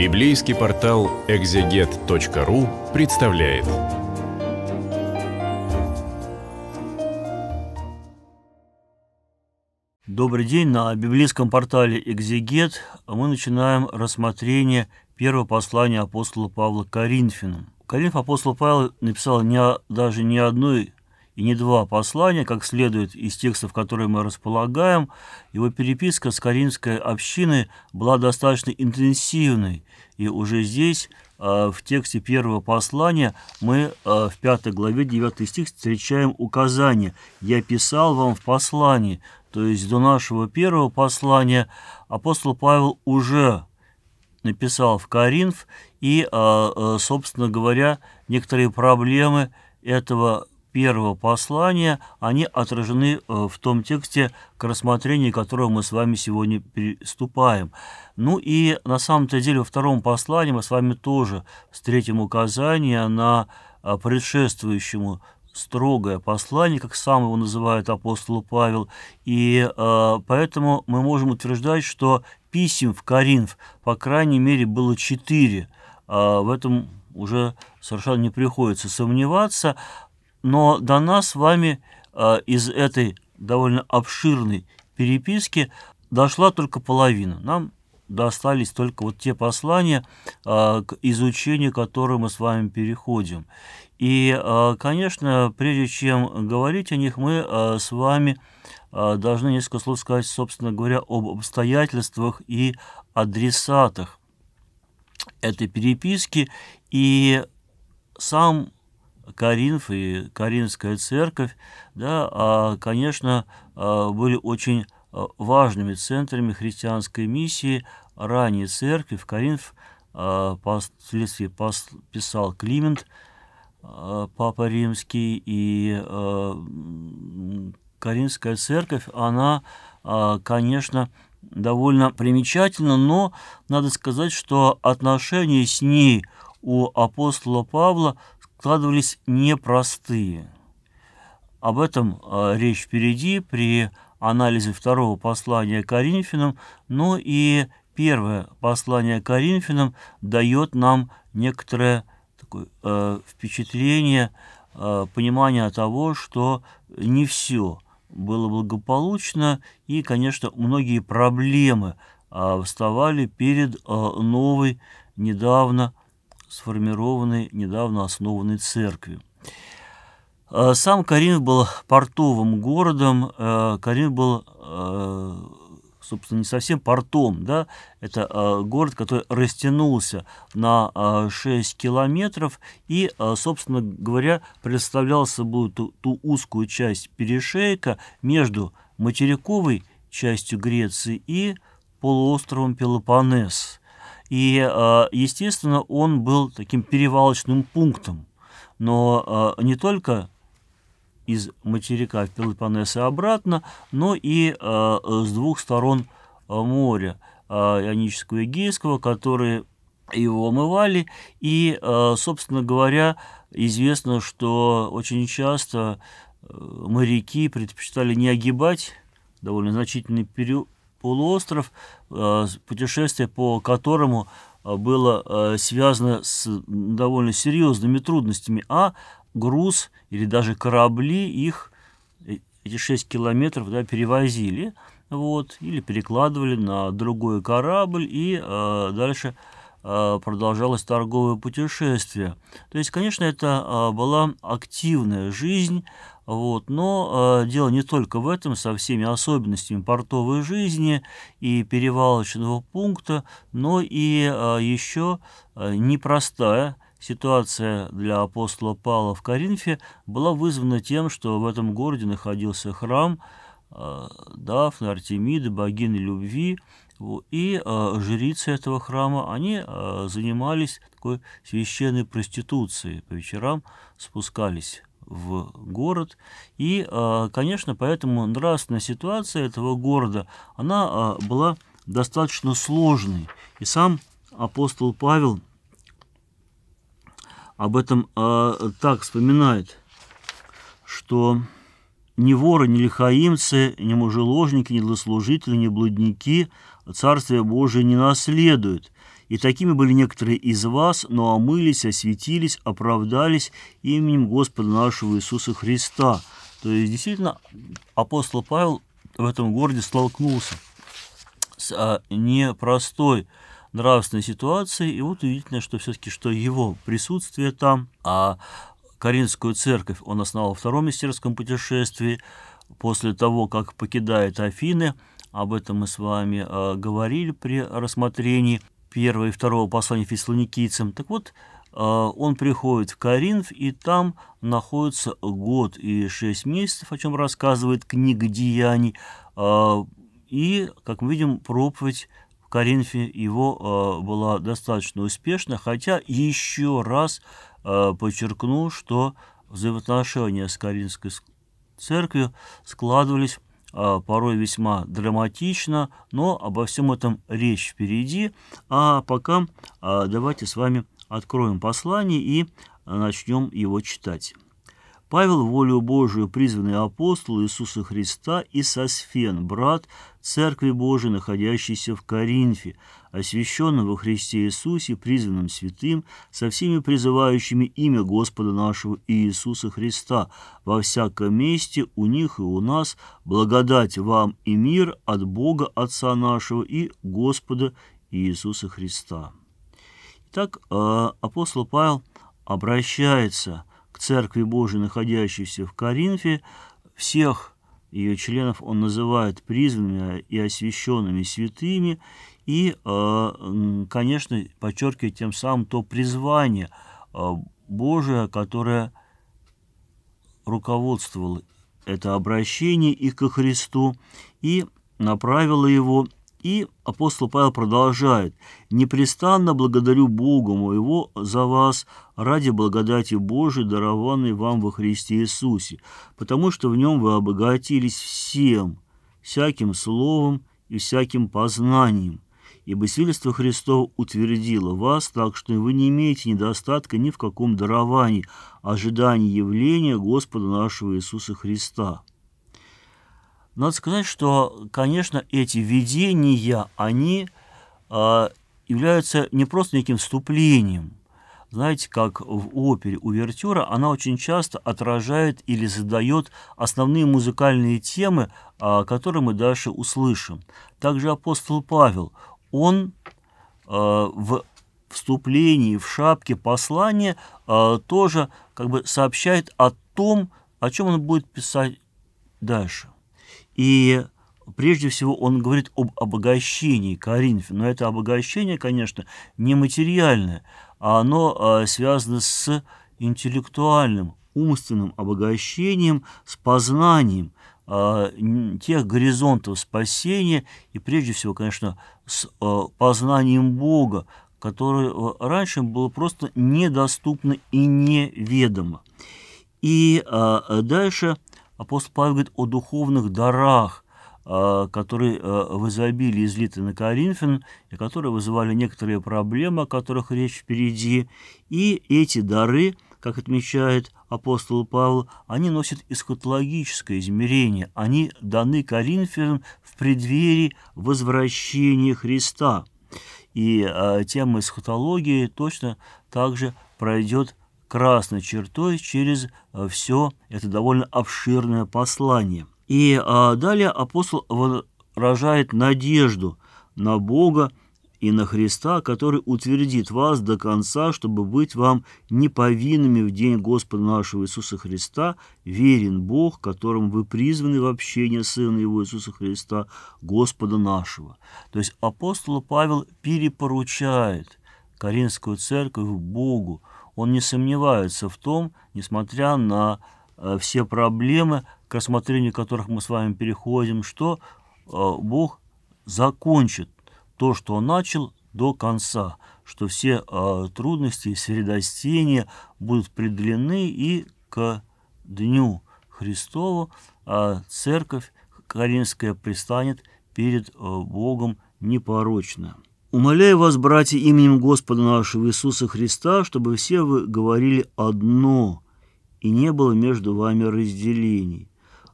Библейский портал экзегет.ру представляет. Добрый день. На библейском портале «Экзегет» мы начинаем рассмотрение первого послания апостола Павла Коринфянам. Коринф апостол Павел написал не, даже не одной и не два послания, как следует из текстов, которые мы располагаем, его переписка с Каринской общиной была достаточно интенсивной. И уже здесь, а, в тексте первого послания, мы а, в пятой главе 9 стих встречаем указание «Я писал вам в послании». То есть до нашего первого послания апостол Павел уже написал в Коринф, и, а, собственно говоря, некоторые проблемы этого первого послания, они отражены э, в том тексте, к рассмотрению которого мы с вами сегодня приступаем. Ну и на самом-то деле во втором послании мы с вами тоже встретим указание на э, предшествующему строгое послание, как сам его называет апостол Павел, и э, поэтому мы можем утверждать, что писем в Коринф, по крайней мере, было четыре. Э, в этом уже совершенно не приходится сомневаться. Но до нас с вами а, из этой довольно обширной переписки дошла только половина. Нам достались только вот те послания, а, к изучению которых мы с вами переходим. И, а, конечно, прежде чем говорить о них, мы с вами должны несколько слов сказать, собственно говоря, об обстоятельствах и адресатах этой переписки. И сам Каринф и Каринская церковь, да, а, конечно, а, были очень а, важными центрами христианской миссии ранней церкви. В Каринф впоследствии писал Климент, Папа Римский, и Каринская церковь, она, конечно, довольно примечательна, но надо сказать, что отношения с ней у апостола Павла складывались непростые. Об этом а, речь впереди при анализе второго послания Коринфянам, но ну и первое послание Коринфянам дает нам некоторое такое, э, впечатление, э, понимание того, что не все было благополучно, и, конечно, многие проблемы э, вставали перед э, новой, недавно сформированной, недавно основанной церкви. Э, сам Карим был портовым городом, э, Карим был, э, собственно, не совсем портом, да, это город, который растянулся на 6 километров и, собственно говоря, представлял собой ту, ту узкую часть перешейка между материковой частью Греции и полуостровом Пелопоннес. И, э, естественно, он был таким перевалочным пунктом. Но э, не только из материка в Пелопоннеса обратно, но и э, с двух сторон моря Ионического и Эгейского, которые его омывали. И, собственно говоря, известно, что очень часто моряки предпочитали не огибать довольно значительный период полуостров, э, путешествие по которому э, было э, связано с довольно серьезными трудностями, а груз или даже корабли их эти 6 километров да, перевозили вот, или перекладывали на другой корабль и э, дальше э, Э, продолжалось торговое путешествие. То есть, конечно, это э, была активная жизнь, вот, но э, дело не только в этом, со всеми особенностями портовой жизни и перевалочного пункта, но и еще непростая ситуация для апостола Павла в Коринфе была вызвана тем, что в этом городе находился храм Дафны, Артемиды, богини любви, и э, жрицы этого храма, они э, занимались такой священной проституцией. По вечерам спускались в город. И, э, конечно, поэтому нравственная ситуация этого города, она э, была достаточно сложной. И сам апостол Павел об этом э, так вспоминает, что ни воры, ни лихаимцы, ни мужеложники, ни злослужители, ни блудники – Царствие Божие не наследуют. И такими были некоторые из вас, но омылись, осветились, оправдались именем Господа нашего Иисуса Христа». То есть, действительно, апостол Павел в этом городе столкнулся с а, непростой нравственной ситуацией. И вот удивительно, что все-таки что его присутствие там, а Каринскую церковь он основал во втором министерском путешествии, после того, как покидает Афины, об этом мы с вами э, говорили при рассмотрении первого и второго послания фессалоникийцам. Так вот, э, он приходит в Коринф, и там находится год и шесть месяцев, о чем рассказывает книга Деяний. Э, и, как мы видим, проповедь в Коринфе его была достаточно успешна, хотя еще раз подчеркну, что взаимоотношения с Каринской церковью складывались Э, порой весьма драматично, но обо всем этом речь впереди. А пока э, давайте с вами откроем послание и э, начнем его читать. Павел, волю Божию, призванный апостол Иисуса Христа и Сосфен, брат Церкви Божией, находящейся в Коринфе, освященным во Христе Иисусе, призванным святым, со всеми призывающими имя Господа нашего Иисуса Христа, во всяком месте у них и у нас, благодать вам и мир от Бога Отца нашего и Господа Иисуса Христа». Итак, э, апостол Павел обращается к Церкви Божией, находящейся в Коринфе, всех ее членов он называет призванными а, и освященными святыми, и, а, конечно, подчеркивает тем самым то призвание а, Божие, которое руководствовало это обращение их ко Христу и направило его и апостол Павел продолжает. «Непрестанно благодарю Бога моего за вас ради благодати Божией, дарованной вам во Христе Иисусе, потому что в нем вы обогатились всем, всяким словом и всяким познанием, ибо свидетельство Христово утвердило вас, так что вы не имеете недостатка ни в каком даровании, ожидании явления Господа нашего Иисуса Христа». Надо сказать, что, конечно, эти видения, они э, являются не просто неким вступлением. Знаете, как в опере увертюра, она очень часто отражает или задает основные музыкальные темы, э, которые мы дальше услышим. Также апостол Павел, он э, в вступлении, в шапке послания э, тоже как бы сообщает о том, о чем он будет писать дальше. И прежде всего он говорит об обогащении Коринфе. Но это обогащение, конечно, не материальное, а оно а, связано с интеллектуальным, умственным обогащением, с познанием а, тех горизонтов спасения и, прежде всего, конечно, с а, познанием Бога, которое раньше было просто недоступно и неведомо. И дальше – апостол Павел говорит о духовных дарах, а, которые а, в изобилии излиты на Коринфян, и которые вызывали некоторые проблемы, о которых речь впереди. И эти дары, как отмечает апостол Павел, они носят эскатологическое измерение. Они даны Коринфянам в преддверии возвращения Христа. И а, тема эсхатологии точно также пройдет красной чертой через э, все это довольно обширное послание. И а, далее апостол выражает надежду на Бога и на Христа, который утвердит вас до конца, чтобы быть вам неповинными в день Господа нашего Иисуса Христа, верен Бог, которым вы призваны в общение Сына Его Иисуса Христа, Господа нашего. То есть апостол Павел перепоручает Каринскую церковь Богу, он не сомневается в том, несмотря на э, все проблемы, к рассмотрению которых мы с вами переходим, что э, Бог закончит то, что Он начал, до конца, что все э, трудности и средостения будут преодолены и к дню Христову а церковь Каринская пристанет перед Богом непорочно. Умоляю вас, братья, именем Господа нашего Иисуса Христа, чтобы все вы говорили одно, и не было между вами разделений,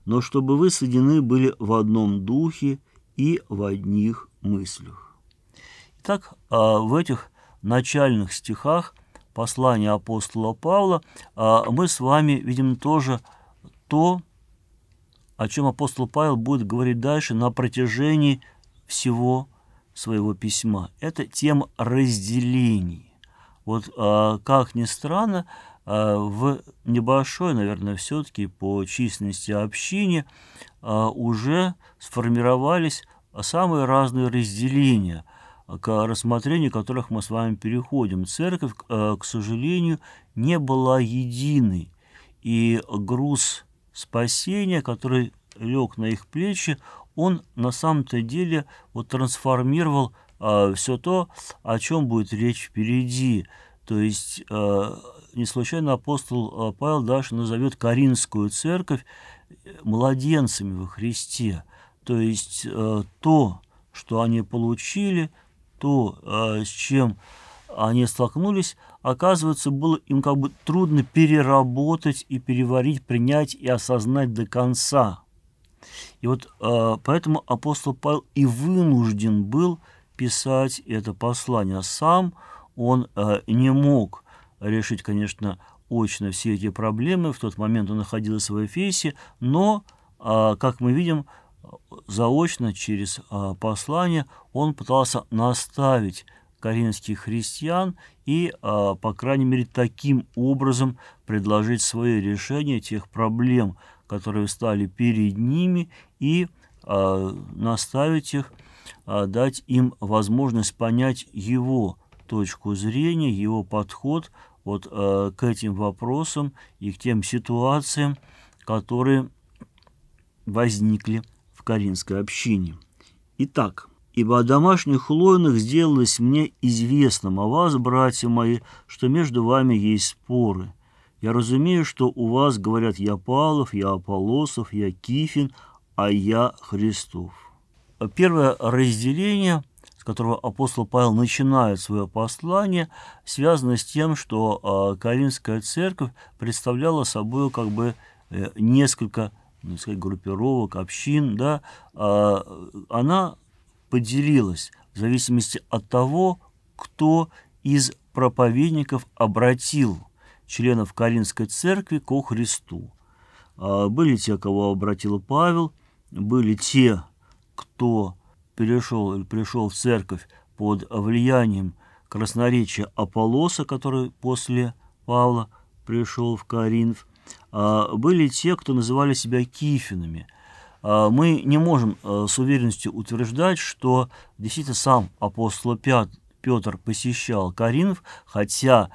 но чтобы вы соединены были в одном духе и в одних мыслях. Итак, а, в этих начальных стихах послания апостола Павла а, мы с вами видим тоже то, о чем апостол Павел будет говорить дальше на протяжении всего своего письма, это тема разделений. Вот а, как ни странно, а, в небольшой, наверное, все-таки по численности общине а, уже сформировались самые разные разделения, к рассмотрению которых мы с вами переходим. Церковь, к сожалению, не была единой, и груз спасения, который лег на их плечи, он на самом-то деле вот трансформировал э, а, все то, о чем будет речь впереди. То есть э, не случайно апостол а, Павел даже назовет Каринскую церковь младенцами во Христе. То есть э, то, что они получили, то, э, с чем они столкнулись, оказывается, было им как бы трудно переработать и переварить, принять и осознать до конца. И вот а, поэтому апостол Павел и вынужден был писать это послание сам. Он а, не мог решить, конечно, очно все эти проблемы. В тот момент он находился в Эфесе, но, а, как мы видим, заочно через послание он пытался наставить коринфских христиан и, по крайней мере, таким образом предложить свои решения тех проблем, которые стали перед ними, и э, наставить их, э, дать им возможность понять его точку зрения, его подход вот э, к этим вопросам и к тем ситуациям, которые возникли в Каринской общине. Итак, «Ибо о домашних лойнах сделалось мне известным о вас, братья мои, что между вами есть споры». Я разумею, что у вас говорят «я Павлов», «я Аполосов», «я Кифин», «а я Христов». Первое разделение, с которого апостол Павел начинает свое послание, связано с тем, что а, Каринская церковь представляла собой как бы э, несколько ну, сказать, группировок, общин, да, а, она поделилась в зависимости от того, кто из проповедников обратил членов Каринской церкви ко Христу. А, были те, кого обратил Павел, были те, кто перешел пришел в церковь под влиянием красноречия Аполлоса, который после Павла пришел в Коринф, а, были те, кто называли себя кифинами. А, мы не можем с уверенностью утверждать, что действительно сам апостол Петр посещал Коринф, хотя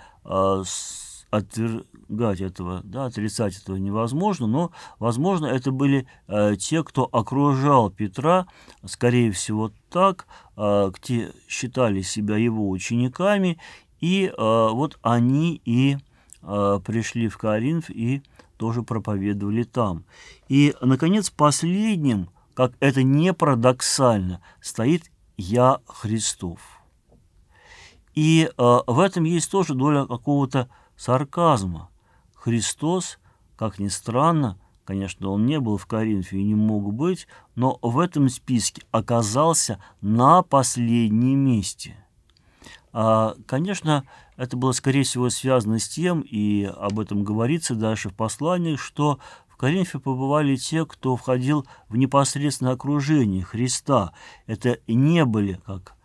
отвергать этого, да, отрицать этого невозможно, но, возможно, это были э, те, кто окружал Петра, скорее всего, так, э, те считали себя его учениками, и э, вот они и э, пришли в Коринф и тоже проповедовали там. И, наконец, последним, как это не парадоксально, стоит «Я Христов». И э, в этом есть тоже доля какого-то сарказма. Христос, как ни странно, конечно, он не был в Коринфе и не мог быть, но в этом списке оказался на последнем месте. А, конечно, это было, скорее всего, связано с тем, и об этом говорится дальше в послании, что в Коринфе побывали те, кто входил в непосредственное окружение Христа. Это не были, как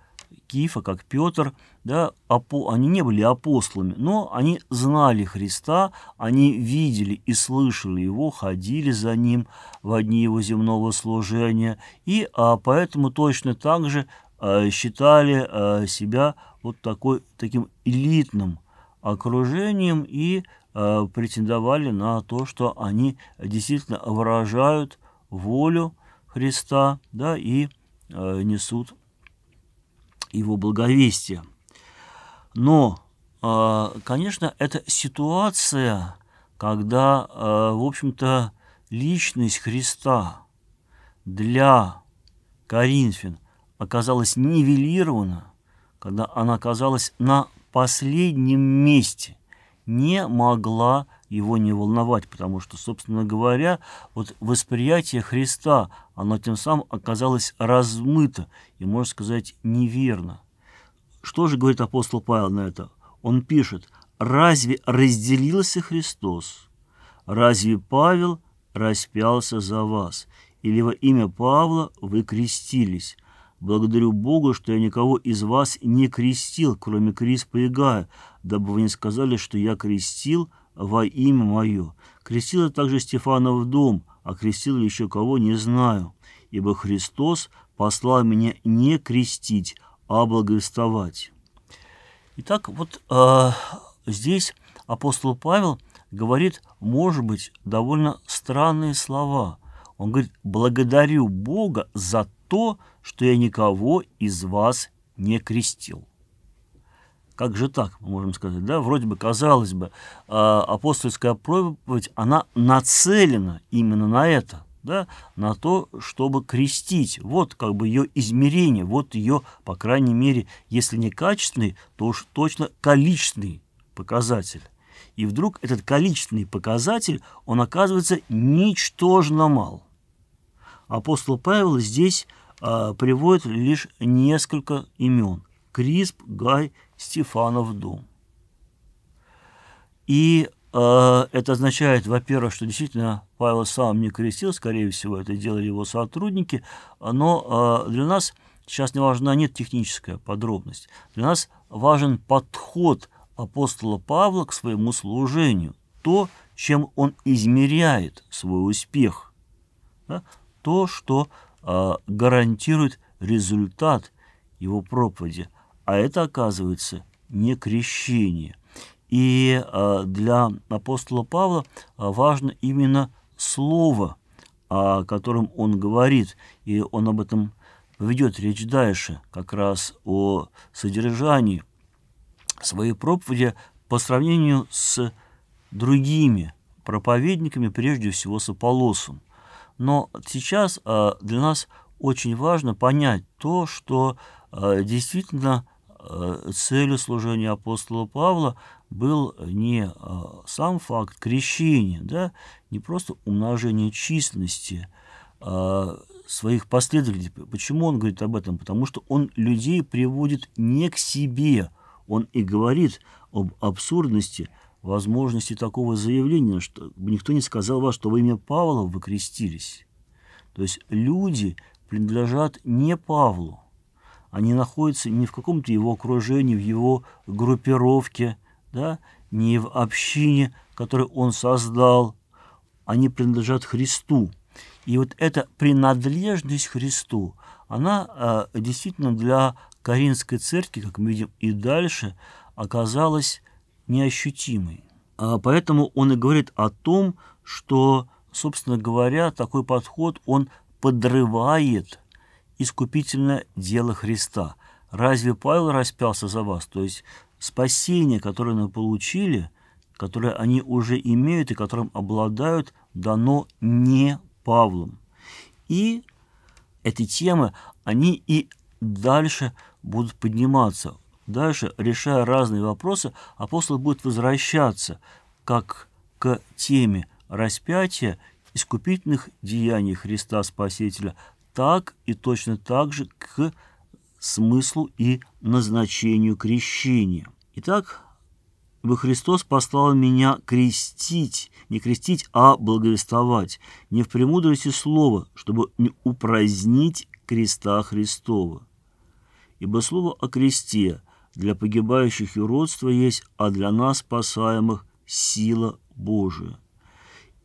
Кифа, как Петр, да, апо, они не были апостолами, но они знали Христа, они видели и слышали Его, ходили за Ним в одни Его земного служения, и а, поэтому точно так же а, считали а, себя вот такой, таким элитным окружением и а, претендовали на то, что они действительно выражают волю Христа да, и а, несут его благовестия. Но, а, конечно, это ситуация, когда, а, в общем-то, личность Христа для Коринфян оказалась нивелирована, когда она оказалась на последнем месте, не могла его не волновать, потому что, собственно говоря, вот восприятие Христа, оно тем самым оказалось размыто и, можно сказать, неверно. Что же говорит апостол Павел на это? Он пишет, «Разве разделился Христос? Разве Павел распялся за вас? Или во имя Павла вы крестились?» Благодарю Бога, что я никого из вас не крестил, кроме Криспа и Гая, дабы вы не сказали, что я крестил – во имя мое. Крестила также Стефана в дом, а крестил еще кого, не знаю, ибо Христос послал меня не крестить, а благовествовать». Итак, вот э, здесь апостол Павел говорит, может быть, довольно странные слова. Он говорит, благодарю Бога за то, что я никого из вас не крестил. Как же так, мы можем сказать, да? Вроде бы, казалось бы, а, апостольская проповедь, она нацелена именно на это, да? На то, чтобы крестить. Вот как бы ее измерение, вот ее, по крайней мере, если не качественный, то уж точно количественный показатель. И вдруг этот количественный показатель, он оказывается ничтожно мал. Апостол Павел здесь а, приводит лишь несколько имен. Крисп, Гай, Стефанов дом. И э, это означает, во-первых, что действительно Павел сам не крестил, скорее всего, это делали его сотрудники, но э, для нас сейчас не важна нет техническая подробность. Для нас важен подход апостола Павла к своему служению, то, чем он измеряет свой успех, да? то, что э, гарантирует результат его проповеди – а это, оказывается, не крещение. И э, для апостола Павла э, важно именно слово, о котором он говорит, и он об этом ведет речь дальше, как раз о содержании своей проповеди по сравнению с другими проповедниками, прежде всего с Аполлосом. Но сейчас э, для нас очень важно понять то, что действительно Э, целью служения апостола Павла был не э, сам факт крещения, да, не просто умножение численности а своих последователей. Почему он говорит об этом? Потому что он людей приводит не к себе. Он и говорит об абсурдности возможности такого заявления, что никто не сказал вас, что во имя Павла вы крестились. То есть люди принадлежат не Павлу, они находятся не в каком-то его окружении, в его группировке, да, не в общине, которую он создал. Они принадлежат Христу. И вот эта принадлежность Христу, она э, действительно для Каринской церкви, как мы видим и дальше, оказалась неощутимой. А поэтому он и говорит о том, что, собственно говоря, такой подход, он подрывает искупительное дело Христа. Разве Павел распялся за вас? То есть спасение, которое мы получили, которое они уже имеют и которым обладают, дано не Павлом. И эти темы, они и дальше будут подниматься. Дальше, решая разные вопросы, апостол будет возвращаться как к теме распятия, искупительных деяний Христа Спасителя, так и точно так же к смыслу и назначению крещения. Итак, бы Христос послал меня крестить, не крестить, а благовествовать, не в премудрости слова, чтобы не упразднить креста Христова. Ибо слово о кресте для погибающих юродство есть, а для нас спасаемых сила Божия.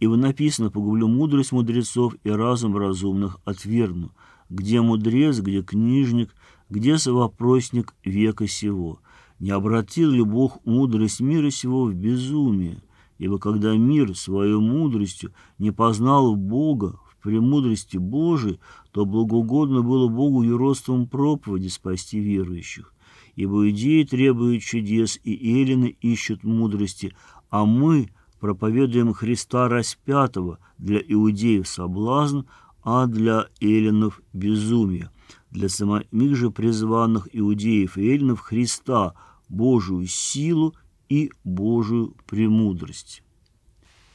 Ибо написано, погублю мудрость мудрецов и разум разумных отвергну. Где мудрец, где книжник, где совопросник века сего? Не обратил ли Бог мудрость мира сего в безумие? Ибо когда мир свою мудростью не познал Бога в премудрости Божией, то благоугодно было Богу юродством проповеди спасти верующих. Ибо идеи требуют чудес, и эллины ищут мудрости, а мы — проповедуем Христа распятого, для иудеев соблазн, а для эллинов безумие, для самих же призванных иудеев и эллинов Христа, Божию силу и Божию премудрость.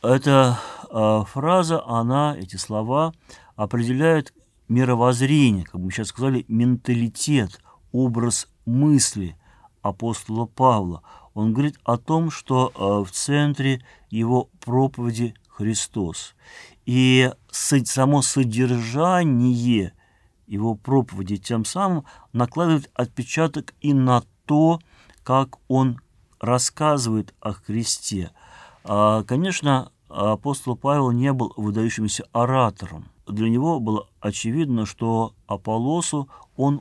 Эта э, фраза, она, эти слова определяют мировоззрение, как мы сейчас сказали, менталитет, образ мысли апостола Павла – он говорит о том, что э, в центре его проповеди Христос. И само содержание его проповеди тем самым накладывает отпечаток и на то, как он рассказывает о Христе. А, конечно, апостол Павел не был выдающимся оратором. Для него было очевидно, что Аполлосу он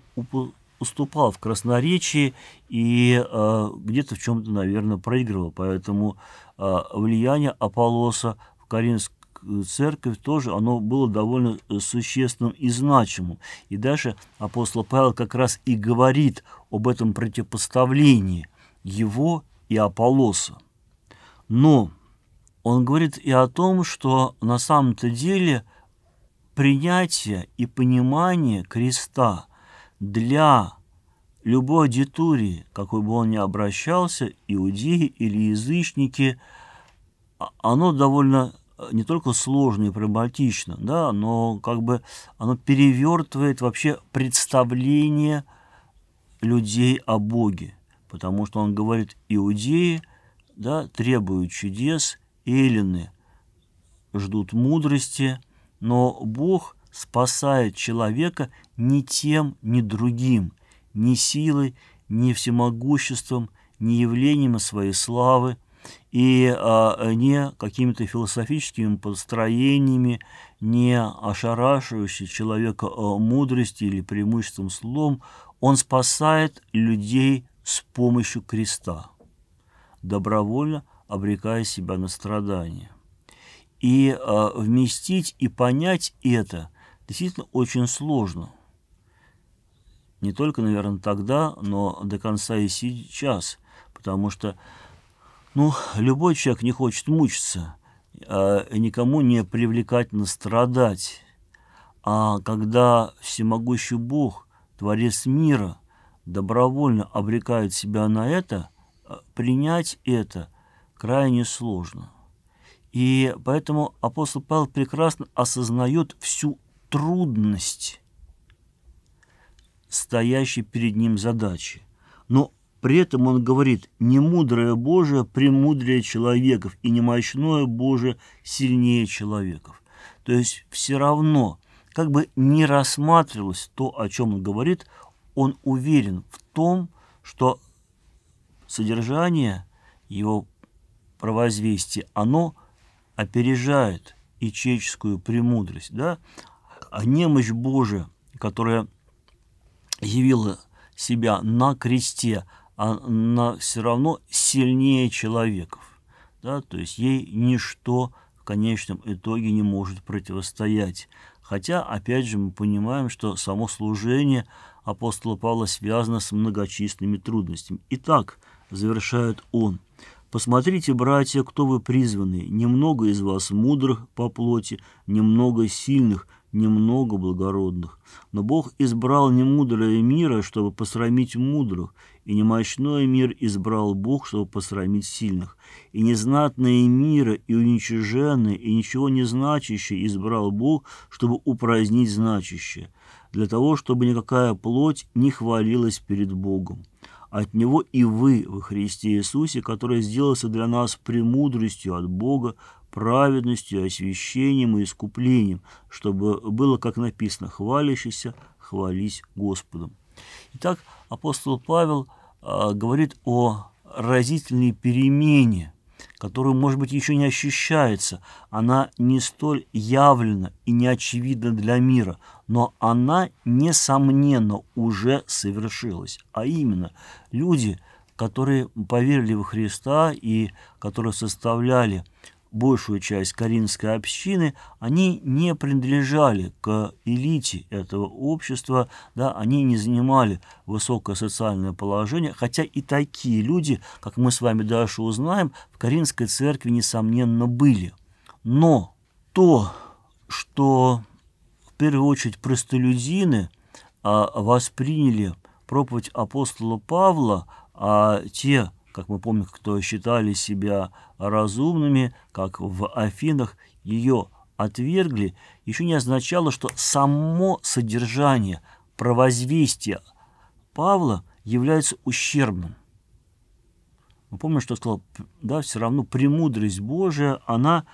уступал в красноречии и э, где-то в чем-то, наверное, проигрывал. Поэтому э, влияние Аполлоса в Каринскую церковь тоже, оно было довольно э, существенным и значимым. И дальше апостол Павел как раз и говорит об этом противопоставлении его и Аполлоса. Но он говорит и о том, что на самом-то деле принятие и понимание креста – для любой аудитории, какой бы он ни обращался, иудеи или язычники, а, оно довольно э, не только сложно и проблематично, да, но как бы оно перевертывает вообще представление людей о Боге, потому что он говорит, иудеи да, требуют чудес, эллины ждут мудрости, но Бог спасает человека ни тем, ни другим, ни силой, ни всемогуществом, ни явлениями своей славы, и а, не какими-то философическими построениями, не ошарашивающей человека а, мудрости или преимуществом словом, он спасает людей с помощью креста, добровольно обрекая себя на страдания. И а, вместить и понять это – действительно очень сложно. Не только, наверное, тогда, но до конца и сейчас. Потому что ну, любой человек не хочет мучиться, а никому не привлекательно страдать. А когда всемогущий Бог, Творец мира, добровольно обрекает себя на это, а, принять это крайне сложно. И поэтому апостол Павел прекрасно осознает всю трудность стоящей перед ним задачи. Но при этом он говорит, не мудрое Божие премудрее человеков, и не мощное Божие сильнее человеков. То есть все равно, как бы не рассматривалось то, о чем он говорит, он уверен в том, что содержание его провозвестия, оно опережает ичеческую премудрость. Да? А немощь Божия, которая явила себя на кресте, она все равно сильнее человеков. Да? То есть ей ничто в конечном итоге не может противостоять. Хотя, опять же, мы понимаем, что само служение апостола Павла связано с многочисленными трудностями. Итак, завершает он. «Посмотрите, братья, кто вы призваны. Немного из вас мудрых по плоти, немного сильных, немного благородных. Но Бог избрал немудрое мира, чтобы посрамить мудрых, и немощной мир избрал Бог, чтобы посрамить сильных. И незнатные мира, и уничиженные, и ничего не значащие избрал Бог, чтобы упразднить значащее, для того, чтобы никакая плоть не хвалилась перед Богом от Него и вы во Христе Иисусе, который сделался для нас премудростью от Бога праведностью, освящением и искуплением, чтобы было, как написано, хвалящийся, хвались Господом. Итак, апостол Павел а, говорит о разительной перемене, которую, может быть, еще не ощущается. Она не столь явлена и не очевидна для мира, но она, несомненно, уже совершилась. А именно, люди, которые поверили в Христа и которые составляли большую часть каринской общины, они не принадлежали к элите этого общества, да, они не занимали высокое социальное положение, хотя и такие люди, как мы с вами дальше узнаем, в Каринской церкви, несомненно, были. Но то, что в первую очередь простолюдины а, восприняли проповедь апостола Павла, а те – как мы помним, кто считали себя разумными, как в Афинах, ее отвергли, еще не означало, что само содержание провозвестия Павла является ущербным. Мы помним, что сказал, да, все равно премудрость Божия, она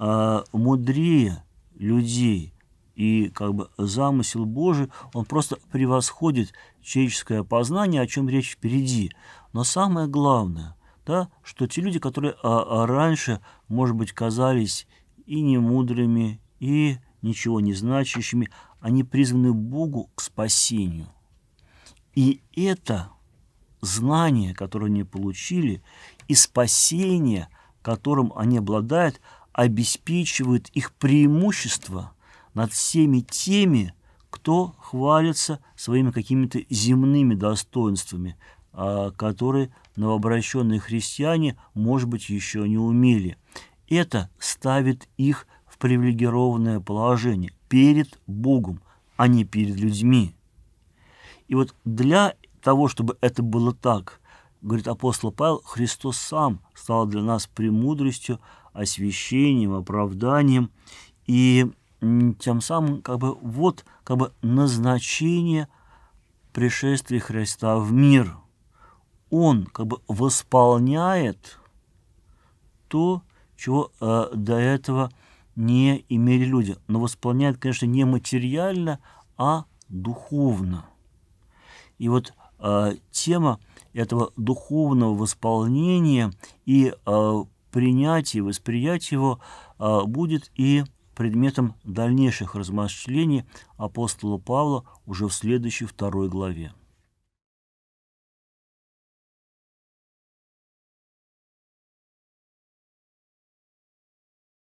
э, мудрее людей. И как бы замысел Божий, он просто превосходит человеческое познание, о чем речь впереди. Но самое главное, да, что те люди, которые а, а раньше, может быть, казались и немудрыми, и ничего не значащими, они призваны Богу к спасению. И это знание, которое они получили, и спасение, которым они обладают, обеспечивает их преимущество над всеми теми, кто хвалится своими какими-то земными достоинствами, а, которые новообращенные христиане, может быть, еще не умели. Это ставит их в привилегированное положение перед Богом, а не перед людьми. И вот для того, чтобы это было так, говорит апостол Павел, Христос сам стал для нас премудростью, освящением, оправданием. И тем самым как бы вот как бы назначение пришествия Христа в мир – он как бы восполняет то, чего э, до этого не имели люди. Но восполняет, конечно, не материально, а духовно. И вот э, тема этого духовного восполнения и э, принятия, восприятия его э, будет и предметом дальнейших размышлений апостола Павла уже в следующей второй главе.